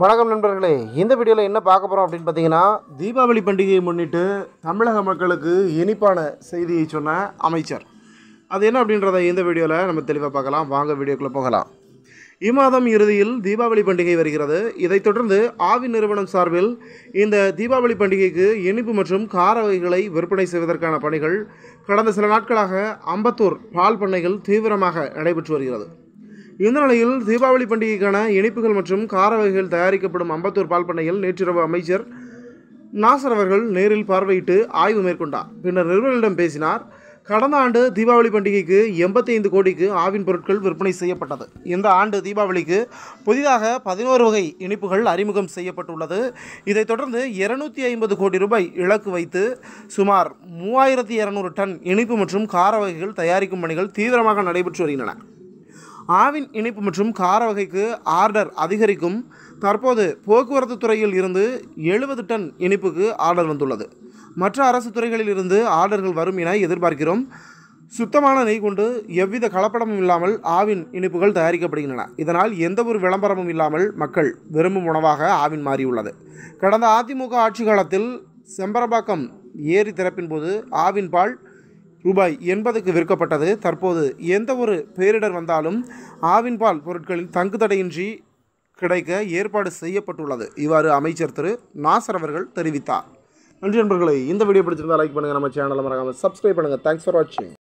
வணக்கம் நண்பர்களே இந்த வீடியோவில் என்ன பார்க்க போகிறோம் அப்படின்னு பார்த்தீங்கன்னா தீபாவளி பண்டிகையை முன்னிட்டு தமிழக மக்களுக்கு இனிப்பான செய்தியை சொன்ன அமைச்சர் அது என்ன அப்படின்றத இந்த வீடியோவில் நம்ம தெளிவாக பார்க்கலாம் வாங்க வீடியோக்குள்ளே போகலாம் இம்மாதம் இறுதியில் தீபாவளி பண்டிகை வருகிறது இதைத் தொடர்ந்து ஆவி நிறுவனம் சார்பில் இந்த தீபாவளி பண்டிகைக்கு இனிப்பு மற்றும் கார வகைகளை விற்பனை செய்வதற்கான பணிகள் கடந்த சில நாட்களாக அம்பத்தூர் பால் பண்ணைகள் தீவிரமாக நடைபெற்று வருகிறது இந்த நிலையில் தீபாவளி பண்டிகைக்கான இனிப்புகள் மற்றும் கார வகைகள் தயாரிக்கப்படும் அம்பத்தூர் பால் பண்ணையில் நேற்றிரவு அமைச்சர் நாசர் அவர்கள் நேரில் பார்வையிட்டு ஆய்வு மேற்கொண்டார் பின்னர் நிறுவனர்களிடம் பேசினார் கடந்த ஆண்டு தீபாவளி பண்டிகைக்கு எண்பத்தி ஐந்து கோடிக்கு ஆவின் பொருட்கள் விற்பனை செய்யப்பட்டது இந்த ஆண்டு தீபாவளிக்கு புதிதாக பதினோரு வகை இனிப்புகள் அறிமுகம் செய்யப்பட்டுள்ளது இதைத் தொடர்ந்து இருநூற்றி ஐம்பது கோடி ரூபாய் இலக்கு வைத்து சுமார் மூவாயிரத்தி இரநூறு டன் இனிப்பு மற்றும் கார வகைகள் தயாரிக்கும் பணிகள் தீவிரமாக நடைபெற்று வருகின்றன ஆவின் இனிப்பு மற்றும் கார வகைக்கு ஆர்டர் அதிகரிக்கும் தற்போது போக்குவரத்து துறையில் இருந்து எழுபது டன் இனிப்புக்கு ஆர்டர் வந்துள்ளது மற்ற அரசு துறைகளில் இருந்து ஆர்டர்கள் வரும் என எதிர்பார்க்கிறோம் சுத்தமான நெய் கொண்டு எவ்வித கலப்படமும் இல்லாமல் ஆவின் இனிப்புகள் தயாரிக்கப்படுகின்றன இதனால் எந்த ஒரு விளம்பரமும் இல்லாமல் மக்கள் விரும்பும் உணவாக ஆவின் மாறியுள்ளது கடந்த அதிமுக ஆட்சி காலத்தில் செம்பரபாக்கம் ஏரி திறப்பின் போது ஆவின் பால் ரூபாய் எண்பதுக்கு விற்கப்பட்டது தற்போது எந்த ஒரு பேரிடர் வந்தாலும் ஆவின்பால் பொருட்களின் தங்குதடையின்றி கிடைக்க ஏற்பாடு செய்யப்பட்டுள்ளது இவ்வாறு அமைச்சர் திரு நாசர் அவர்கள் தெரிவித்தார் நன்றி நண்பர்களை இந்த வீடியோ பிடிச்சிருந்தால் லைக் பண்ணுங்கள் நம்ம சேனலில் மறக்காமல் சப்ஸ்கிரைப் பண்ணுங்கள் தேங்க்ஸ் ஃபார் வாட்சிங்